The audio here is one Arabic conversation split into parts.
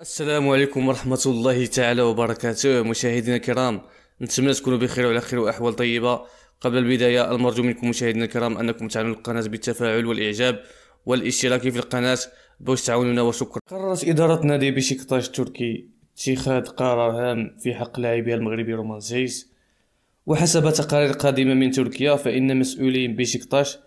السلام عليكم ورحمة الله تعالى وبركاته مشاهدينا الكرام نتمنى تكونوا بخير وعلى خير وأحوال طيبة قبل البداية المرجو منكم مشاهدينا الكرام أنكم تعملوا القناة بالتفاعل والإعجاب والاشتراك في القناة باش تعاونونا وشكرا قررت إدارة نادي بشكتاش التركي اتخاذ قرار هام في حق لاعبيها المغربي رومان زيز وحسب تقارير قادمة من تركيا فإن مسؤولين بشكتاش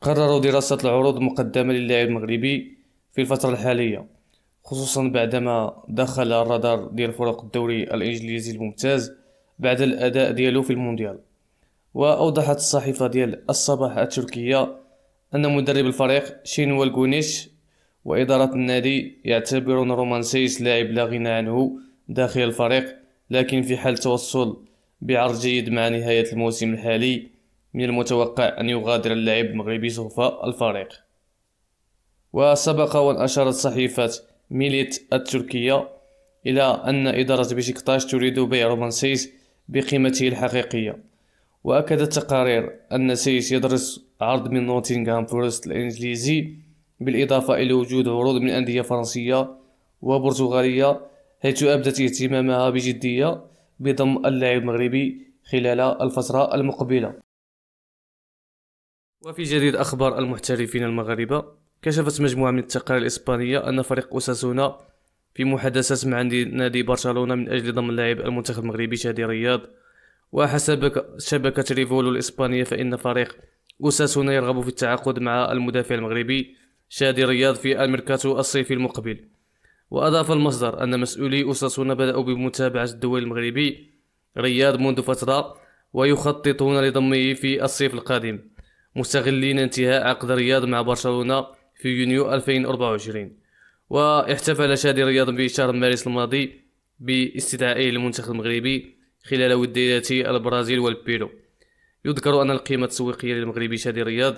قرروا دراسة العروض المقدمة للاعب المغربي في الفترة الحالية خصوصا بعدما دخل الرادار ديال فرق الدوري الإنجليزي الممتاز بعد الأداء ديالو في المونديال وأوضحت الصحيفة ديال الصباح التركية أن مدرب الفريق شين غونيش وإدارة النادي يعتبرون رومانسيس لاعب لا غنى عنه داخل الفريق لكن في حال توصل بعرض جيد مع نهاية الموسم الحالي من المتوقع أن يغادر اللاعب المغربي سوف الفريق وسبق وأن أشارت صحيفة ميليت التركية إلى أن إدارة بشكتاش تريد بيع سيس بقيمته الحقيقية وأكد التقارير أن سيس يدرس عرض من نوتنغهام فورست الإنجليزي بالإضافة إلى وجود عروض من أندية فرنسية وبرتغالية حيث أبدت اهتمامها بجدية بضم اللاعب المغربي خلال الفترة المقبلة وفي جديد أخبار المحترفين المغاربة كشفت مجموعة من التقارير الإسبانية أن فريق أوساسونا في محادثات مع نادي برشلونة من أجل ضم اللاعب المنتخب المغربي شادي رياض وحسب شبكة ريفولو الإسبانية فإن فريق أوساسونا يرغب في التعاقد مع المدافع المغربي شادي رياض في الميركاتو الصيفي المقبل وأضاف المصدر أن مسؤولي أوساسونا بدأوا بمتابعة الدوري المغربي رياض منذ فترة ويخططون لضمه في الصيف القادم مستغلين انتهاء عقد رياض مع برشلونة في يونيو 2024 واحتفل شادي رياض بشهر مارس الماضي باستدعائه للمنتخب المغربي خلال وديات البرازيل والبيرو يذكر أن القيمة التسويقية للمغربي شادي رياض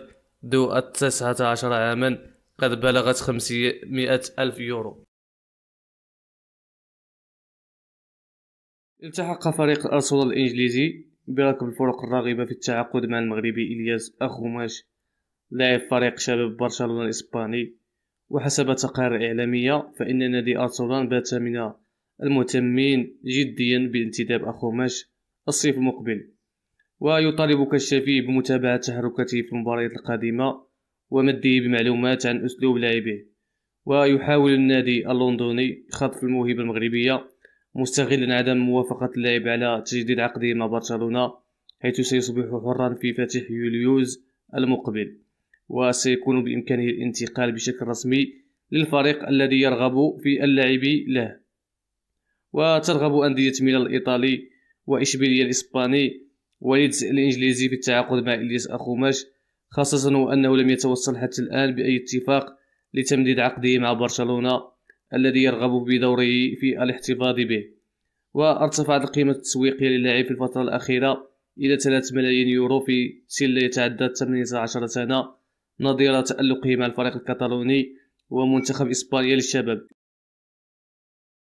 ذو التسعة عشر عاما قد بلغت خمسمائة ألف يورو التحق فريق الأرسنال الإنجليزي بركب الفرق الراغبة في التعاقد مع المغربي إلياس أخوماش لاعب فريق شباب برشلونة الإسباني وحسب تقارير إعلامية فإن نادي أرسلان بات من المهتمين جديا بانتداب أخوماش الصيف المقبل ويطالب كشافي بمتابعة تحركاته في المباريات القادمة ومده بمعلومات عن أسلوب لاعبه ويحاول النادي اللندني خطف الموهبة المغربية مستغلا عدم موافقة اللاعب على تجديد عقده مع برشلونة حيث سيصبح حرا في فاتح يوليوز المقبل وسيكون بإمكانه الانتقال بشكل رسمي للفريق الذي يرغب في اللعب له وترغب أندية ميلان الإيطالي وإشبيلية الإسباني وليدز الإنجليزي في التعاقد مع إلياس أخوماش خاصة أنه لم يتوصل حتى الآن بأي اتفاق لتمديد عقده مع برشلونة الذي يرغب بدوره في الاحتفاظ به وارتفعت القيمة التسويقية للاعب في الفترة الأخيرة إلى 3 ملايين يورو في سن لا يتعدى 18 سنة نظير تألقه مع الفريق الكتالوني ومنتخب إسبانيا للشباب